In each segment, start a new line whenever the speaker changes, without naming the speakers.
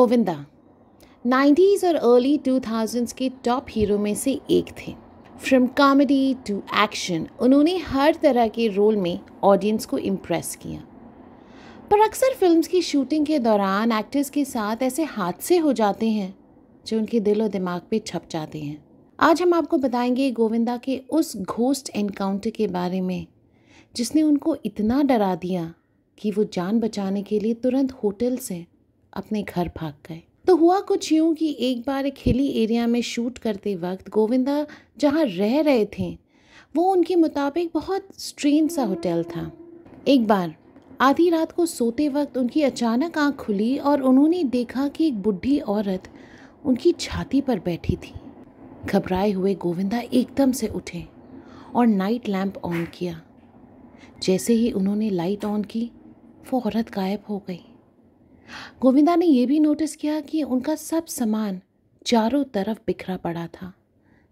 Govinda 90s और early 2000s के top hero में से एक थे फ्रॉम कॉमेडी टू एक्शन उन्होंने हर तरह के रोल में ऑडियंस को इम्प्रेस किया पर अक्सर फिल्म्स की शूटिंग के दौरान एक्टर्स के साथ ऐसे हादसे हो जाते हैं जो उनके दिल और दिमाग पे छप जाते हैं आज हम आपको बताएंगे गोविंदा के उस घोस्ट एनकाउंटर के बारे में जिसने उनको इतना डरा दिया कि वो जान बचाने के लिए तुरंत होटल से अपने घर भाग गए तो हुआ कुछ यूं कि एक बार एक हिली एरिया में शूट करते वक्त गोविंदा जहाँ रह रहे थे वो उनके मुताबिक बहुत स्ट्रेन सा होटल था एक बार आधी रात को सोते वक्त उनकी अचानक आंख खुली और उन्होंने देखा कि एक बुढ़ी औरत उनकी छाती पर बैठी थी घबराए हुए गोविंदा एकदम से उठे और नाइट लैंप ऑन किया जैसे ही उन्होंने लाइट ऑन की वो औरत गायब हो गई गोविंदा ने यह भी नोटिस किया कि उनका सब सामान चारों तरफ बिखरा पड़ा था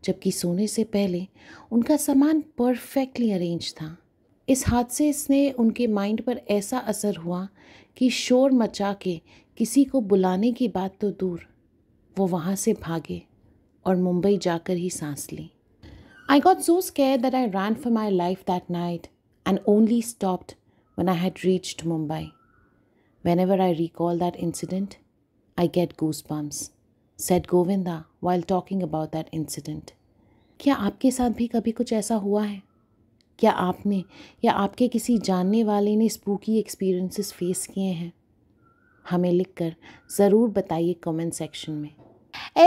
जबकि सोने से पहले उनका सामान परफेक्टली अरेंज था इस हादसे ने उनके माइंड पर ऐसा असर हुआ कि शोर मचा के किसी को बुलाने की बात तो दूर वो वहाँ से भागे और मुंबई जाकर ही सांस ली I got so scare that I run for my life that night and only stopped when I had reached Mumbai Whenever I recall that incident, I get goosebumps, said Govinda while talking about that incident. क्या आपके साथ भी कभी कुछ ऐसा हुआ है क्या आपने या आपके किसी जानने वाले ने स्पूकी एक्सपीरियंसेस फेस किए हैं हमें लिखकर ज़रूर बताइए कमेंट सेक्शन में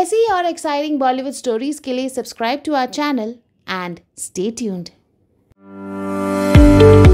ऐसी ही और एक्साइटिंग बॉलीवुड स्टोरीज़ के लिए subscribe to our channel and stay tuned